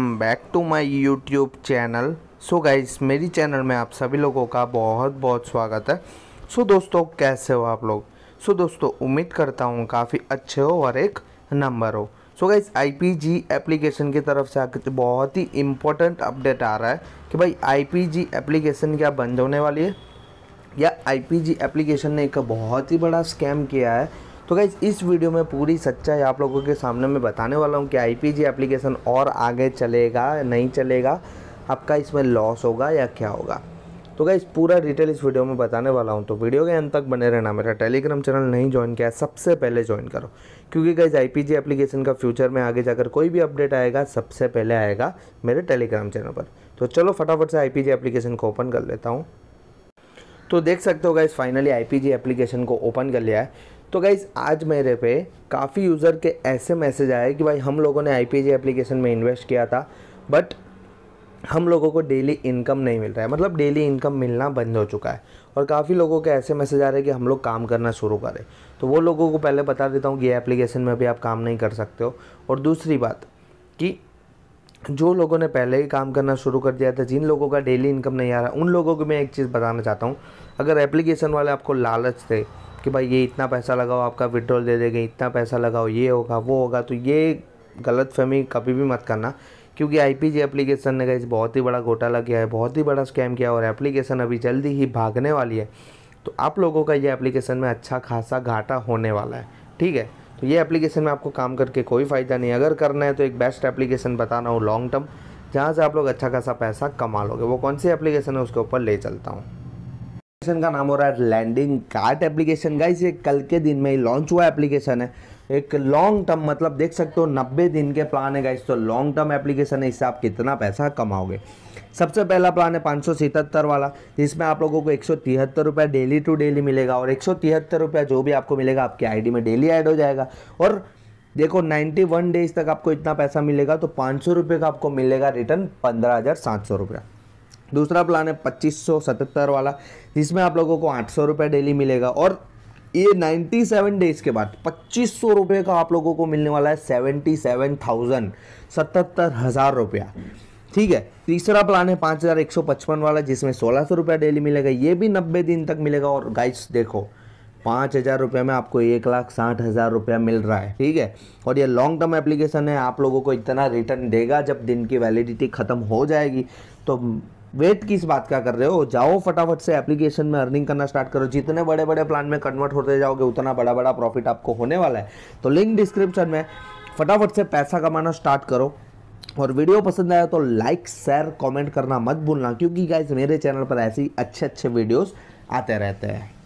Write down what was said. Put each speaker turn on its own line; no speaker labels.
back to my YouTube channel so guys मेरी channel में आप सभी लोगों का बहुत बहुत स्वागत है सो so, दोस्तों कैसे हो आप लोग सो so, दोस्तों उम्मीद करता हूँ काफ़ी अच्छे हो और एक नंबर हो सो गाइस आईपीजी एप्लीकेशन की तरफ से आकर तो बहुत ही इम्पोर्टेंट अपडेट आ रहा है कि भाई आईपीजी एप्लीकेशन क्या बंद होने वाली है या आई एप्लीकेशन ने एक बहुत ही बड़ा स्कैम किया है तो गाइज़ इस वीडियो में पूरी सच्चाई आप लोगों के सामने मैं बताने वाला हूँ कि आई एप्लीकेशन और आगे चलेगा नहीं चलेगा आपका इसमें लॉस होगा या क्या होगा तो गाइज़ पूरा डिटेल इस वीडियो में बताने वाला हूँ तो वीडियो के अंत तक बने रहना मेरा टेलीग्राम चैनल नहीं ज्वाइन किया सबसे पहले ज्वाइन करो क्योंकि गाइज़ आईपीजी एप्लीकेशन का फ्यूचर में आगे जाकर कोई भी अपडेट आएगा सबसे पहले आएगा मेरे टेलीग्राम चैनल पर तो चलो फटाफट से आई एप्लीकेशन को ओपन कर लेता हूँ तो देख सकते हो guys finally I P application को ओपन कर लिया है तो गाइज़ आज मेरे पे काफ़ी यूज़र के ऐसे मैसेज आए कि भाई हम लोगों ने आई एप्लीकेशन में इन्वेस्ट किया था बट हम लोगों को डेली इनकम नहीं मिल रहा है मतलब डेली इनकम मिलना बंद हो चुका है और काफ़ी लोगों के ऐसे मैसेज आ रहे हैं कि हम लोग काम करना शुरू करें तो वो लोगों को पहले बता देता हूँ कि ये एप्लीकेशन में भी आप काम नहीं कर सकते हो और दूसरी बात कि जो लोगों ने पहले ही काम करना शुरू कर दिया था जिन लोगों का डेली इनकम नहीं आ रहा उन लोगों को मैं एक चीज़ बताना चाहता हूँ अगर एप्लीकेशन वाले आपको लालच थे कि भाई ये इतना पैसा लगाओ आपका विड्रॉल दे देंगे इतना पैसा लगाओ ये होगा वो होगा तो ये गलत फहमी कभी भी मत करना क्योंकि आई पी जी एप्लीकेशन ने कहीं बहुत ही बड़ा घोटाला किया है बहुत ही बड़ा स्कैम किया और एप्लीकेशन अभी जल्दी ही भागने वाली है तो आप लोगों का ये एप्लीकेशन में अच्छा खासा घाटा होने वाला है ठीक है तो ये एप्लीकेशन में आपको काम करके कोई फ़ायदा नहीं अगर करना है तो एक बेस्ट एप्लीकेशन बताना हो लॉन्ग टर्म जहाँ से आप लोग अच्छा खासा पैसा कमा लोगे वो कौन सी एप्लीकेशन है उसके ऊपर ले चलता हूँ एप्लीकेशन का नाम हो रहा है लैंडिंग कार्ट एप्लीकेशन गाइस ये कल के दिन में ही लॉन्च हुआ एप्लीकेशन है एक लॉन्ग टर्म मतलब देख सकते हो नब्बे दिन के प्लान है गाइस तो लॉन्ग टर्म एप्लीकेशन है इससे आप कितना पैसा कमाओगे सबसे पहला प्लान है पाँच वाला जिसमें आप लोगों को एक सौ डेली टू डेली मिलेगा और एक सौ जो भी आपको मिलेगा आपकी आईडी में डेली ऐड हो जाएगा और देखो 91 डेज तक आपको इतना पैसा मिलेगा तो पाँच सौ का आपको मिलेगा रिटर्न पंद्रह हज़ार सात सौ रुपया दूसरा प्लान है पच्चीस वाला जिसमें आप लोगों को आठ सौ डेली मिलेगा और ये 97 डेज के बाद पच्चीस सौ रुपये का आप लोगों को मिलने वाला है सेवेंटी सेवन थाउजेंड सतहत्तर हज़ार रुपया ठीक है तीसरा प्लान है पाँच हज़ार एक सौ पचपन वाला जिसमें सोलह सौ रुपया डेली मिलेगा ये भी नब्बे दिन तक मिलेगा और गाइड्स देखो पाँच हज़ार रुपये में आपको एक लाख साठ हज़ार रुपया मिल रहा है ठीक है और ये लॉन्ग टर्म एप्लीकेशन है आप लोगों को इतना रिटर्न देगा जब दिन की वैलिडिटी ख़त्म हो जाएगी तो वेट किस बात का कर रहे हो जाओ फटाफट से एप्लीकेशन में अर्निंग करना स्टार्ट करो जितने बड़े बड़े प्लान में कन्वर्ट होते जाओगे उतना बड़ा बड़ा प्रॉफिट आपको होने वाला है तो लिंक डिस्क्रिप्शन में फटाफट से पैसा कमाना स्टार्ट करो और वीडियो पसंद आया तो लाइक शेयर कमेंट करना मत भूलना क्योंकि गाइज मेरे चैनल पर ऐसे ही अच्छे अच्छे वीडियोस आते रहते हैं